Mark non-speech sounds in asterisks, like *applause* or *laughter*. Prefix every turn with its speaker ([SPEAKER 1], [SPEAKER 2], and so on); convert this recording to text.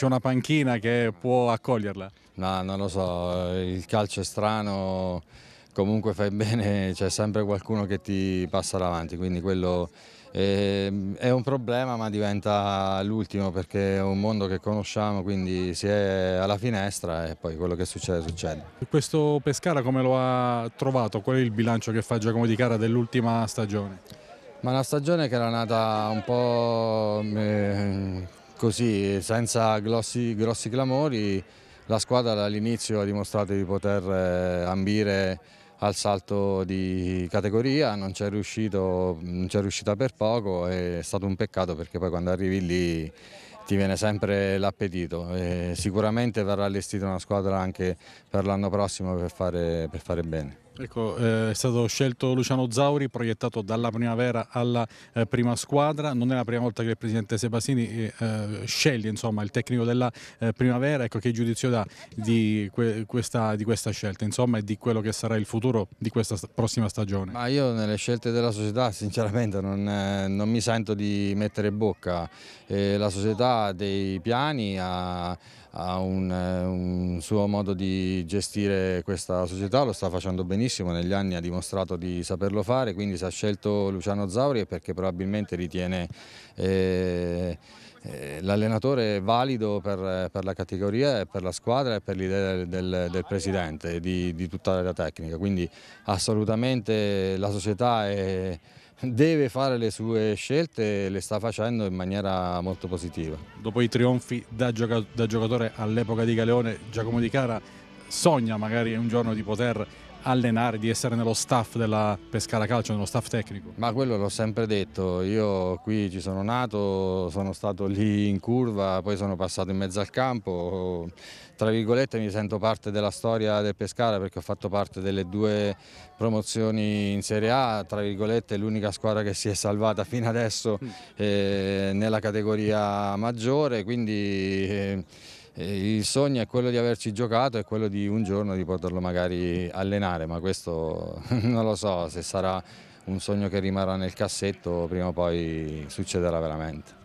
[SPEAKER 1] c'è una panchina che può accoglierla? No, non lo so, il calcio è strano, comunque fai bene, c'è sempre qualcuno che ti passa davanti, quindi quello è, ehm, è un problema ma diventa l'ultimo perché è un mondo che conosciamo, quindi si è alla finestra e poi quello che succede succede.
[SPEAKER 2] Questo Pescara come lo ha trovato? Qual è il bilancio che fa Giacomo Di Cara dell'ultima stagione? Ma una
[SPEAKER 1] stagione che era nata un po' eh, così, senza grossi, grossi clamori, la squadra dall'inizio ha dimostrato di poter eh, ambire al salto di categoria, non c'è riuscita per poco, è stato un peccato perché poi quando arrivi lì ti viene sempre l'appetito. Sicuramente verrà allestita una squadra anche per l'anno prossimo per fare, per fare bene.
[SPEAKER 2] Ecco, eh, è stato scelto Luciano Zauri, proiettato dalla primavera alla eh, prima squadra. Non è la prima volta che il presidente Sebastini eh, eh, sceglie insomma, il tecnico della eh, primavera. Ecco, che giudizio dà di, que questa, di questa, scelta insomma, e di quello che sarà il futuro di questa st prossima stagione?
[SPEAKER 1] Ma io nelle scelte della società sinceramente non, eh, non mi sento di mettere bocca. la società ha dei piani, ha ha un, eh, un, suo modo di gestire questa società, lo sta facendo benissimo, negli anni ha dimostrato di saperlo fare, quindi se ha scelto Luciano Zauri è perché probabilmente ritiene eh, eh, l'allenatore valido per, per, la categoria e per la squadra e per l'idea del, del, del, presidente di, di tutta la tecnica, quindi assolutamente la società è deve fare le
[SPEAKER 2] sue scelte e le sta facendo in maniera molto positiva. Dopo i trionfi da, giocatore all'epoca di Galeone, Giacomo Di Cara sogna magari un giorno di poter allenare, di essere nello staff della Pescara Calcio, nello staff tecnico? Ma quello l'ho sempre
[SPEAKER 1] detto, io qui ci sono nato, sono stato lì in curva, poi sono passato in mezzo al campo, tra virgolette mi sento parte della storia del Pescara perché ho fatto parte delle due promozioni in Serie A, tra virgolette l'unica squadra che si è salvata fino adesso mm. eh, nella categoria maggiore, quindi... Eh, il sogno è quello di averci giocato e quello di un giorno di poterlo magari allenare, ma questo *laughs* non lo so se sarà un sogno che rimarrà nel cassetto prima o poi succederà veramente.